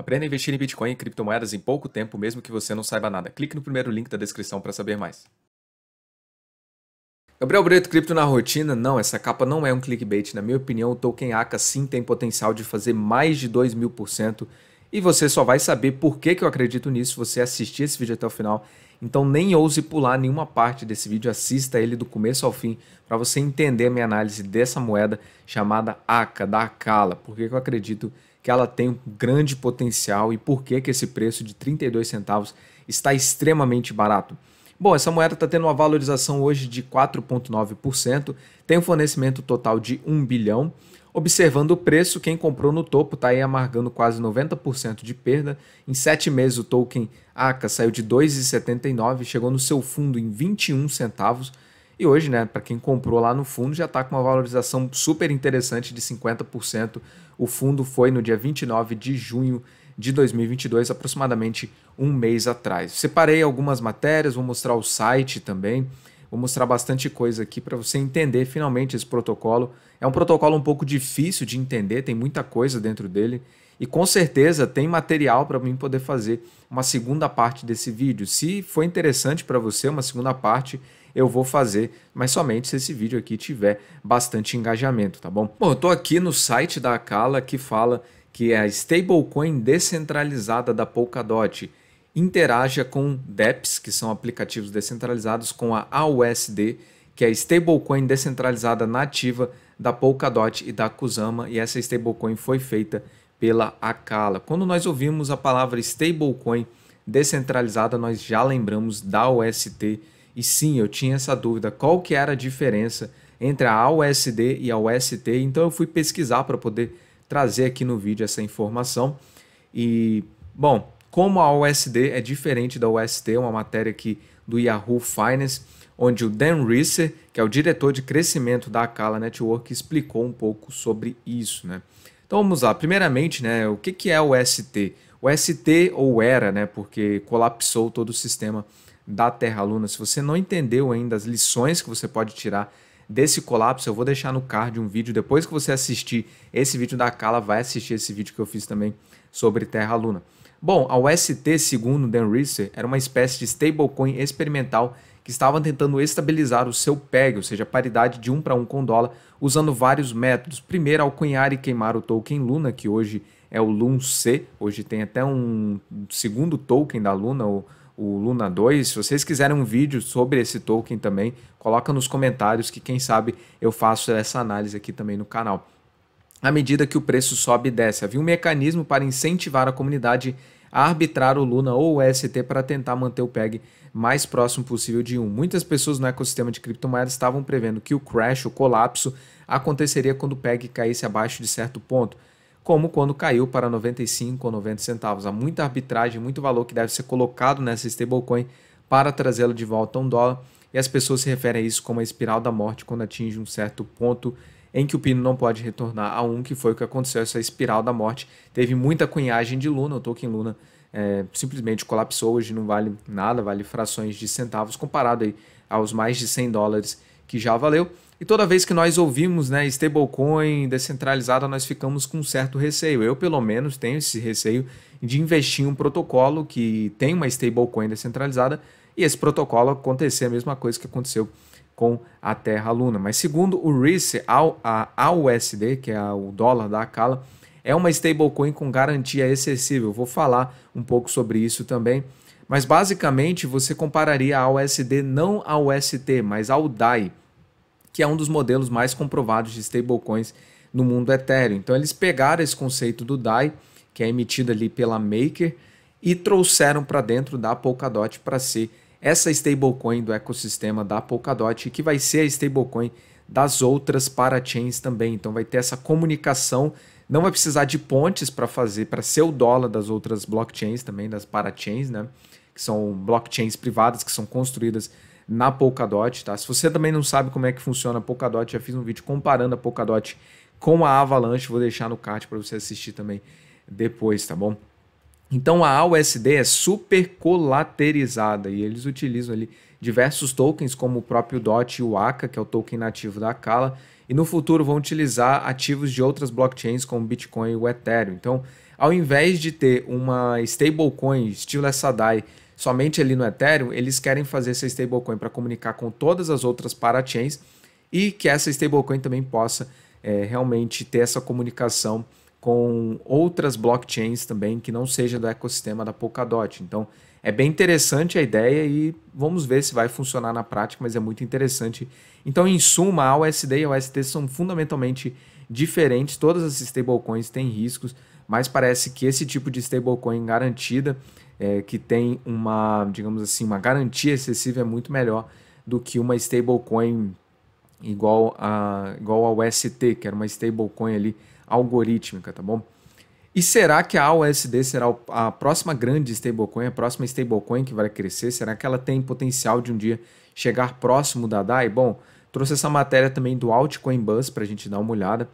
Aprenda a investir em Bitcoin e criptomoedas em pouco tempo, mesmo que você não saiba nada. Clique no primeiro link da descrição para saber mais. Gabriel Breto, cripto na rotina? Não, essa capa não é um clickbait. Na minha opinião, o token ACA sim tem potencial de fazer mais de 2 mil por cento. E você só vai saber por que, que eu acredito nisso se você assistir esse vídeo até o final. Então nem ouse pular nenhuma parte desse vídeo, assista ele do começo ao fim para você entender a minha análise dessa moeda chamada ACA, da Acala, porque eu acredito que ela tem um grande potencial e por que, que esse preço de 32 centavos está extremamente barato. Bom, essa moeda está tendo uma valorização hoje de 4,9%, tem um fornecimento total de 1 bilhão. Observando o preço, quem comprou no topo está aí amargando quase 90% de perda. Em 7 meses, o token ACA saiu de 2,79, chegou no seu fundo em 21 centavos. E hoje, né, para quem comprou lá no fundo, já está com uma valorização super interessante de 50%, o fundo foi no dia 29 de junho de 2022, aproximadamente um mês atrás. Separei algumas matérias, vou mostrar o site também, vou mostrar bastante coisa aqui para você entender finalmente esse protocolo. É um protocolo um pouco difícil de entender, tem muita coisa dentro dele e com certeza tem material para mim poder fazer uma segunda parte desse vídeo. Se for interessante para você uma segunda parte, eu vou fazer, mas somente se esse vídeo aqui tiver bastante engajamento, tá bom? Bom, eu estou aqui no site da Akala que fala que é a stablecoin descentralizada da Polkadot interaja com DEPs, que são aplicativos descentralizados, com a AUSD, que é a stablecoin descentralizada nativa da Polkadot e da Kusama, e essa stablecoin foi feita pela Acala. Quando nós ouvimos a palavra stablecoin descentralizada, nós já lembramos da UST. E sim, eu tinha essa dúvida, qual que era a diferença entre a USD e a UST? Então eu fui pesquisar para poder trazer aqui no vídeo essa informação. E bom, como a USD é diferente da UST, é uma matéria aqui do Yahoo Finance, onde o Dan Risser, que é o diretor de crescimento da Acala Network, explicou um pouco sobre isso, né? Então vamos lá, primeiramente, né, o que, que é o ST? O ST, ou era, né, porque colapsou todo o sistema da Terra Luna. Se você não entendeu ainda as lições que você pode tirar desse colapso, eu vou deixar no card um vídeo. Depois que você assistir esse vídeo da Kala, vai assistir esse vídeo que eu fiz também sobre Terra Luna. Bom, a UST, segundo Dan Risser, era uma espécie de stablecoin experimental que estavam tentando estabilizar o seu PEG, ou seja, paridade de 1 para 1 com dólar, usando vários métodos. Primeiro, ao cunhar e queimar o token Luna, que hoje é o LUN-C, hoje tem até um segundo token da Luna, o, o Luna 2. Se vocês quiserem um vídeo sobre esse token também, coloca nos comentários que quem sabe eu faço essa análise aqui também no canal. À medida que o preço sobe e desce, havia um mecanismo para incentivar a comunidade arbitrar o Luna ou o ST para tentar manter o PEG mais próximo possível de 1. Muitas pessoas no ecossistema de criptomoedas estavam prevendo que o crash, o colapso, aconteceria quando o PEG caísse abaixo de certo ponto, como quando caiu para 95 ou 90 centavos. Há muita arbitragem, muito valor que deve ser colocado nessa stablecoin para trazê la de volta a um dólar, e as pessoas se referem a isso como a espiral da morte quando atinge um certo ponto em que o Pino não pode retornar a 1, que foi o que aconteceu, essa espiral da morte. Teve muita cunhagem de Luna, o Tolkien Luna é, simplesmente colapsou, hoje não vale nada, vale frações de centavos comparado aí aos mais de 100 dólares que já valeu. E toda vez que nós ouvimos né, stablecoin descentralizada, nós ficamos com um certo receio. Eu, pelo menos, tenho esse receio de investir em um protocolo que tem uma stablecoin descentralizada e esse protocolo acontecer a mesma coisa que aconteceu com a Terra Luna. Mas segundo o RISC, a AUSD, que é o dólar da Akala, é uma stablecoin com garantia excessiva. Vou falar um pouco sobre isso também. Mas basicamente você compararia a USD não ao UST, mas ao DAI, que é um dos modelos mais comprovados de stablecoins no mundo Ethereum. Então eles pegaram esse conceito do DAI, que é emitido ali pela Maker, e trouxeram para dentro da Polkadot para ser essa stablecoin do ecossistema da Polkadot, que vai ser a stablecoin das outras parachains também. Então vai ter essa comunicação, não vai precisar de pontes para fazer, para ser o dólar das outras blockchains também, das parachains, né? Que são blockchains privadas que são construídas na Polkadot, tá? Se você também não sabe como é que funciona a Polkadot, já fiz um vídeo comparando a Polkadot com a Avalanche, vou deixar no card para você assistir também depois, tá bom? Então a AUSD é super colaterizada e eles utilizam ali diversos tokens como o próprio DOT e o ACA, que é o token nativo da Kala e no futuro vão utilizar ativos de outras blockchains como Bitcoin e o Ethereum. Então, ao invés de ter uma stablecoin estilo essa DAI somente ali no Ethereum, eles querem fazer essa stablecoin para comunicar com todas as outras parachains e que essa stablecoin também possa é, realmente ter essa comunicação com outras blockchains também que não seja do ecossistema da Polkadot. Então, é bem interessante a ideia e vamos ver se vai funcionar na prática, mas é muito interessante. Então, em suma, a USD e a UST são fundamentalmente diferentes, todas as stablecoins têm riscos, mas parece que esse tipo de stablecoin garantida, é, que tem uma, digamos assim, uma garantia excessiva é muito melhor do que uma stablecoin igual a igual ao ST, que era uma stablecoin ali algorítmica, tá bom? E será que a USD será a próxima grande stablecoin, a próxima stablecoin que vai crescer? Será que ela tem potencial de um dia chegar próximo da DAI? Bom, trouxe essa matéria também do Altcoin Buzz para a gente dar uma olhada.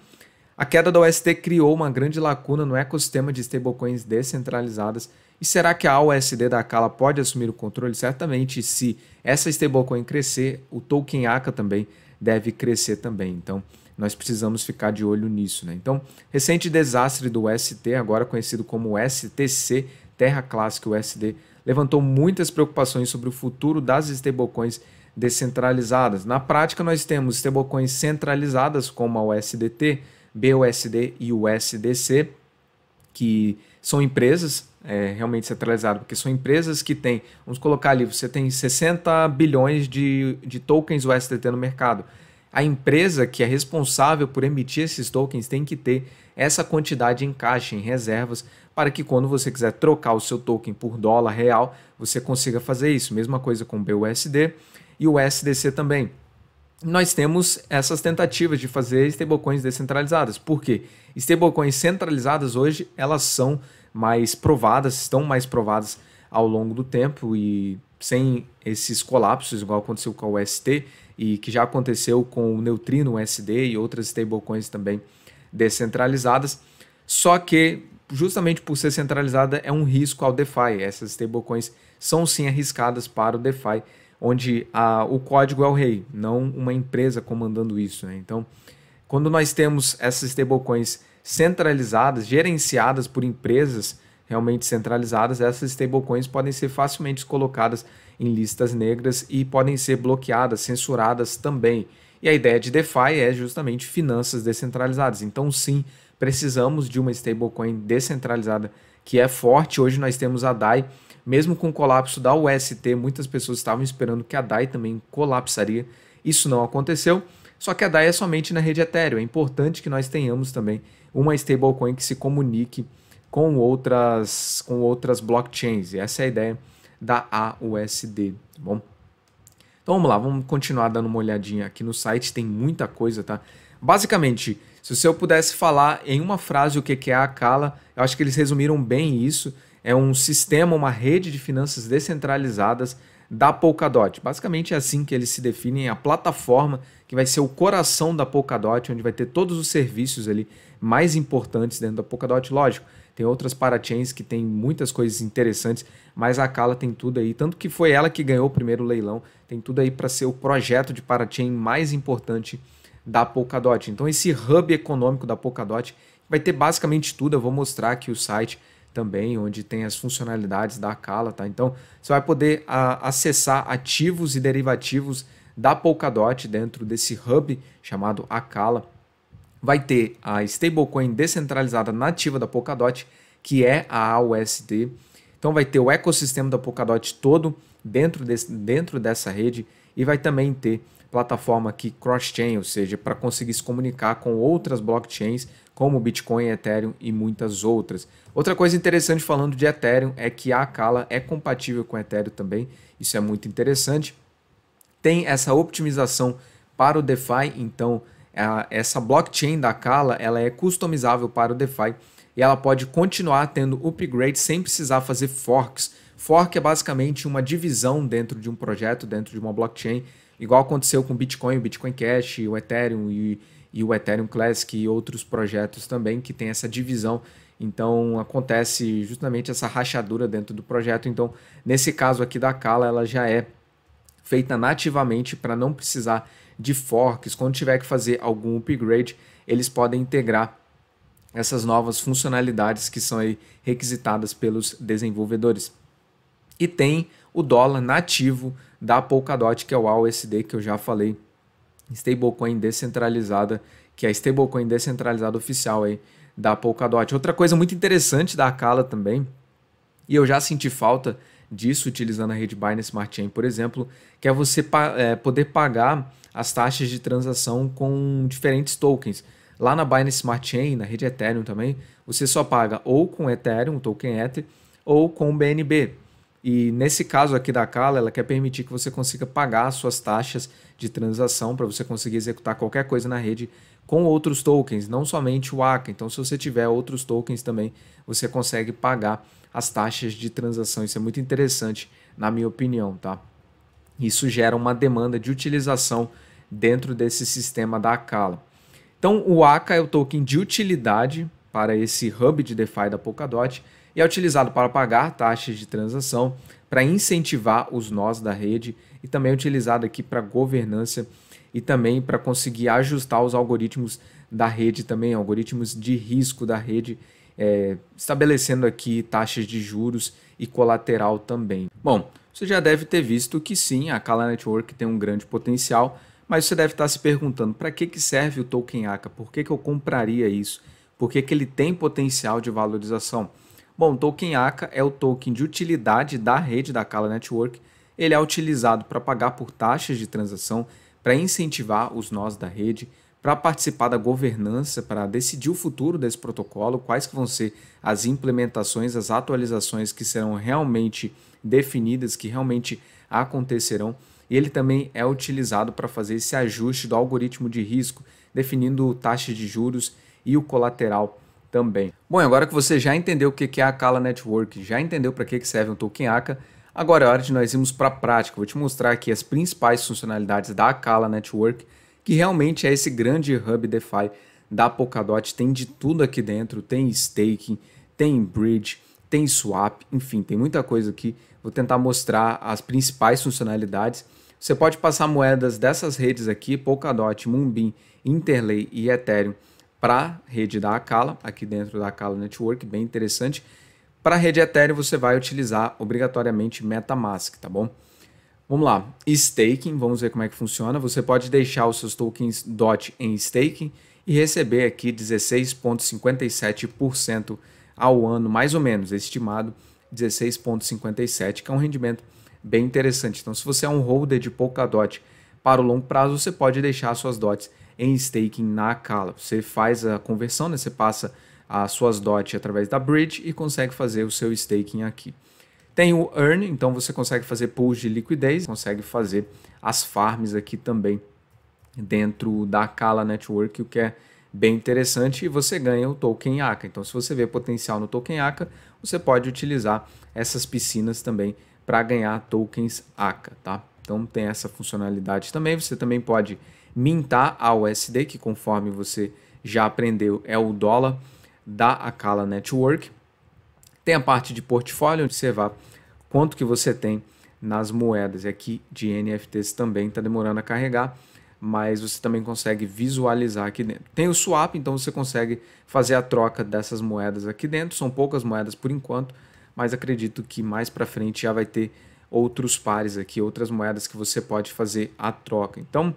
A queda da USD criou uma grande lacuna no ecossistema de stablecoins descentralizadas. E será que a USD da Cala pode assumir o controle? Certamente, se essa stablecoin crescer, o token ACA também deve crescer também. Então, nós precisamos ficar de olho nisso. Né? Então, recente desastre do ST, agora conhecido como STC, Terra Clássica USD, levantou muitas preocupações sobre o futuro das stablecoins descentralizadas. Na prática, nós temos stablecoins centralizadas como a USDT, BUSD e USDC, que são empresas é, realmente centralizadas, porque são empresas que têm, vamos colocar ali, você tem 60 bilhões de, de tokens USDT no mercado a empresa que é responsável por emitir esses tokens tem que ter essa quantidade em caixa, em reservas, para que quando você quiser trocar o seu token por dólar real, você consiga fazer isso. Mesma coisa com o BUSD e o SDC também. Nós temos essas tentativas de fazer stablecoins descentralizadas. Por quê? Stablecoins centralizadas hoje, elas são mais provadas, estão mais provadas ao longo do tempo e sem esses colapsos, igual aconteceu com a UST e que já aconteceu com o Neutrino USD e outras stablecoins também descentralizadas. Só que, justamente por ser centralizada, é um risco ao DeFi. Essas stablecoins são sim arriscadas para o DeFi, onde a, o código é o rei, não uma empresa comandando isso. Né? Então, quando nós temos essas stablecoins centralizadas, gerenciadas por empresas realmente centralizadas, essas stablecoins podem ser facilmente colocadas em listas negras e podem ser bloqueadas, censuradas também. E a ideia de DeFi é justamente finanças descentralizadas. Então, sim, precisamos de uma stablecoin descentralizada que é forte. Hoje nós temos a DAI. Mesmo com o colapso da UST, muitas pessoas estavam esperando que a DAI também colapsaria. Isso não aconteceu. Só que a DAI é somente na rede Ethereum. É importante que nós tenhamos também uma stablecoin que se comunique com outras, com outras blockchains. E essa é a ideia da AUSD, tá bom? Então vamos lá, vamos continuar dando uma olhadinha aqui no site, tem muita coisa, tá? Basicamente, se eu pudesse falar em uma frase o que é a Kala, eu acho que eles resumiram bem isso. É um sistema, uma rede de finanças descentralizadas da Polkadot. Basicamente é assim que eles se definem, é a plataforma que vai ser o coração da Polkadot, onde vai ter todos os serviços ali mais importantes dentro da Polkadot, lógico. Tem outras parachains que tem muitas coisas interessantes, mas a Kala tem tudo aí, tanto que foi ela que ganhou o primeiro leilão, tem tudo aí para ser o projeto de parachain mais importante da Polkadot. Então esse hub econômico da Polkadot vai ter basicamente tudo, eu vou mostrar aqui o site também, onde tem as funcionalidades da Akala, tá? Então, você vai poder a, acessar ativos e derivativos da Polkadot dentro desse hub chamado Akala. Vai ter a stablecoin descentralizada nativa da Polkadot, que é a AUSD. Então, vai ter o ecossistema da Polkadot todo dentro, desse, dentro dessa rede e vai também ter plataforma aqui cross-chain, ou seja, para conseguir se comunicar com outras blockchains como Bitcoin, Ethereum e muitas outras. Outra coisa interessante falando de Ethereum é que a Akala é compatível com Ethereum também, isso é muito interessante. Tem essa optimização para o DeFi, então a, essa blockchain da Akala ela é customizável para o DeFi e ela pode continuar tendo upgrade sem precisar fazer forks. Fork é basicamente uma divisão dentro de um projeto, dentro de uma blockchain, igual aconteceu com Bitcoin, o Bitcoin Cash, o Ethereum e e o Ethereum Classic e outros projetos também que tem essa divisão. Então acontece justamente essa rachadura dentro do projeto. Então, nesse caso aqui da Kala, ela já é feita nativamente para não precisar de forks. Quando tiver que fazer algum upgrade, eles podem integrar essas novas funcionalidades que são requisitadas pelos desenvolvedores. E tem o dólar nativo da Polkadot, que é o AUSD que eu já falei stablecoin descentralizada, que é a stablecoin descentralizada oficial aí da Polkadot. Outra coisa muito interessante da Akala também, e eu já senti falta disso utilizando a rede Binance Smart Chain, por exemplo, que é você pa é, poder pagar as taxas de transação com diferentes tokens. Lá na Binance Smart Chain, na rede Ethereum também, você só paga ou com Ethereum, o token Ether, ou com o BNB. E nesse caso aqui da Cala, ela quer permitir que você consiga pagar suas taxas de transação para você conseguir executar qualquer coisa na rede com outros tokens, não somente o ACA. Então, se você tiver outros tokens também, você consegue pagar as taxas de transação. Isso é muito interessante, na minha opinião, tá? Isso gera uma demanda de utilização dentro desse sistema da Cala Então, o ACA é o token de utilidade para esse hub de DeFi da Polkadot e é utilizado para pagar taxas de transação, para incentivar os nós da rede e também é utilizado aqui para governança e também para conseguir ajustar os algoritmos da rede também, algoritmos de risco da rede, é, estabelecendo aqui taxas de juros e colateral também. Bom, você já deve ter visto que sim, a Kala Network tem um grande potencial, mas você deve estar se perguntando para que, que serve o token ACA, por que, que eu compraria isso, por que, que ele tem potencial de valorização. Bom, o token ACA é o token de utilidade da rede da Kala Network. Ele é utilizado para pagar por taxas de transação, para incentivar os nós da rede, para participar da governança, para decidir o futuro desse protocolo, quais que vão ser as implementações, as atualizações que serão realmente definidas, que realmente acontecerão. E ele também é utilizado para fazer esse ajuste do algoritmo de risco, definindo taxas de juros e o colateral também. Bom, agora que você já entendeu o que é a Kala Network, já entendeu para que serve um token AKA, agora é hora de nós irmos para a prática. Vou te mostrar aqui as principais funcionalidades da Kala Network, que realmente é esse grande hub DeFi da Polkadot. Tem de tudo aqui dentro, tem staking, tem bridge, tem swap, enfim, tem muita coisa aqui. Vou tentar mostrar as principais funcionalidades. Você pode passar moedas dessas redes aqui, Polkadot, Moonbeam, Interlay e Ethereum para a rede da Acala, aqui dentro da Acala Network, bem interessante. Para a rede Ethereum, você vai utilizar obrigatoriamente MetaMask, tá bom? Vamos lá, staking, vamos ver como é que funciona. Você pode deixar os seus tokens DOT em staking e receber aqui 16,57% ao ano, mais ou menos, estimado 16,57%, que é um rendimento bem interessante. Então, se você é um holder de Polkadot para o longo prazo, você pode deixar suas DOTs em staking na Acala. Você faz a conversão, né? você passa as suas DOT através da bridge e consegue fazer o seu staking aqui. Tem o earn, então você consegue fazer pools de liquidez, consegue fazer as farms aqui também dentro da Kala Network, o que é bem interessante e você ganha o token ACA. Então, se você vê potencial no token ACA, você pode utilizar essas piscinas também para ganhar tokens ACA, tá? Então tem essa funcionalidade também. Você também pode mintar a USD, que conforme você já aprendeu é o dólar da Acala Network. Tem a parte de portfólio, observar quanto que você tem nas moedas. E aqui de NFTs também está demorando a carregar, mas você também consegue visualizar aqui dentro. Tem o swap, então você consegue fazer a troca dessas moedas aqui dentro. São poucas moedas por enquanto, mas acredito que mais para frente já vai ter outros pares aqui, outras moedas que você pode fazer a troca. Então,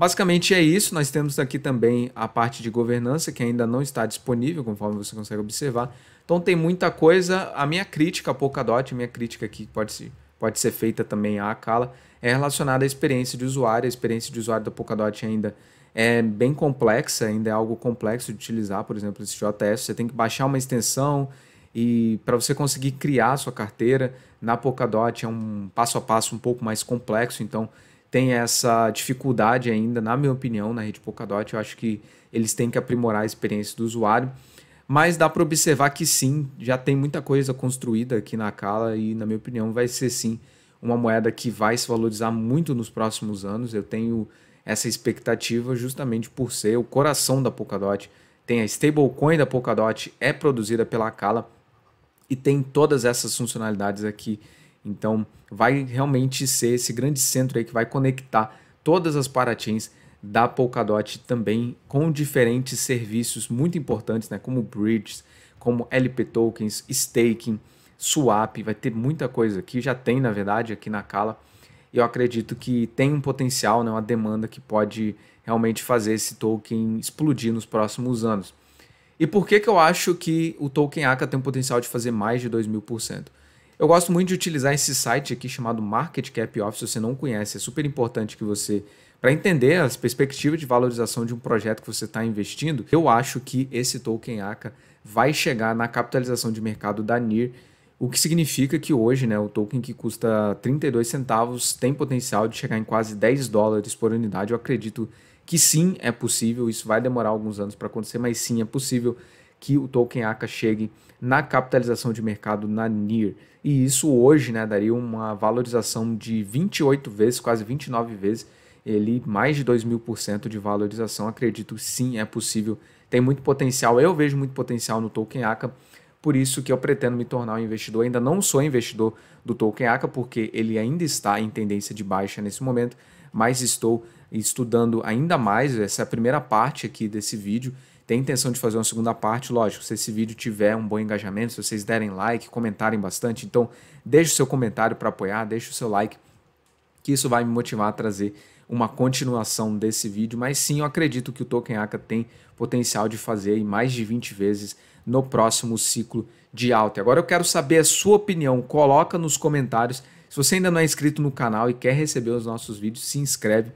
Basicamente é isso. Nós temos aqui também a parte de governança que ainda não está disponível, conforme você consegue observar. Então tem muita coisa. A minha crítica a Polkadot, a minha crítica aqui pode pode ser feita também à Akala, é relacionada à experiência de usuário. A experiência de usuário da Polkadot ainda é bem complexa, ainda é algo complexo de utilizar, por exemplo, esse JS. Você tem que baixar uma extensão e para você conseguir criar a sua carteira na Polkadot é um passo a passo um pouco mais complexo, então tem essa dificuldade ainda, na minha opinião, na rede Polkadot. Eu acho que eles têm que aprimorar a experiência do usuário. Mas dá para observar que sim, já tem muita coisa construída aqui na Cala e, na minha opinião, vai ser sim uma moeda que vai se valorizar muito nos próximos anos. Eu tenho essa expectativa justamente por ser o coração da Polkadot. Tem a stablecoin da Polkadot, é produzida pela Cala e tem todas essas funcionalidades aqui então, vai realmente ser esse grande centro aí que vai conectar todas as parachains da Polkadot também com diferentes serviços muito importantes, né, como bridges, como LP tokens, staking, swap, vai ter muita coisa aqui, já tem na verdade aqui na Cala. Eu acredito que tem um potencial, né, uma demanda que pode realmente fazer esse token explodir nos próximos anos. E por que, que eu acho que o token ACA tem um potencial de fazer mais de 2 mil por cento? Eu gosto muito de utilizar esse site aqui chamado Market Cap Office. Se você não conhece, é super importante que você para entender as perspectivas de valorização de um projeto que você está investindo, eu acho que esse token ACA vai chegar na capitalização de mercado da NIR, o que significa que hoje né, o token que custa 32 centavos tem potencial de chegar em quase 10 dólares por unidade. Eu acredito que sim, é possível, isso vai demorar alguns anos para acontecer, mas sim, é possível que o token ACA chegue na capitalização de mercado na NIR e isso hoje né, daria uma valorização de 28 vezes, quase 29 vezes, ele mais de 2 mil por cento de valorização, acredito sim, é possível, tem muito potencial, eu vejo muito potencial no Token ACA, por isso que eu pretendo me tornar um investidor, ainda não sou investidor do Token ACA, porque ele ainda está em tendência de baixa nesse momento, mas estou estudando ainda mais essa é a primeira parte aqui desse vídeo, tem intenção de fazer uma segunda parte, lógico, se esse vídeo tiver um bom engajamento, se vocês derem like, comentarem bastante, então deixe o seu comentário para apoiar, deixe o seu like, que isso vai me motivar a trazer uma continuação desse vídeo, mas sim eu acredito que o Token Aka tem potencial de fazer mais de 20 vezes no próximo ciclo de alta. Agora eu quero saber a sua opinião, coloca nos comentários. Se você ainda não é inscrito no canal e quer receber os nossos vídeos, se inscreve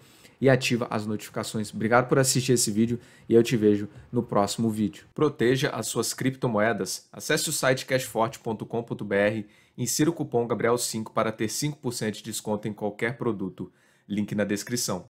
e ativa as notificações. Obrigado por assistir esse vídeo e eu te vejo no próximo vídeo. Proteja as suas criptomoedas. Acesse o site cashforte.com.br, insira o cupom Gabriel5 para ter 5% de desconto em qualquer produto. Link na descrição.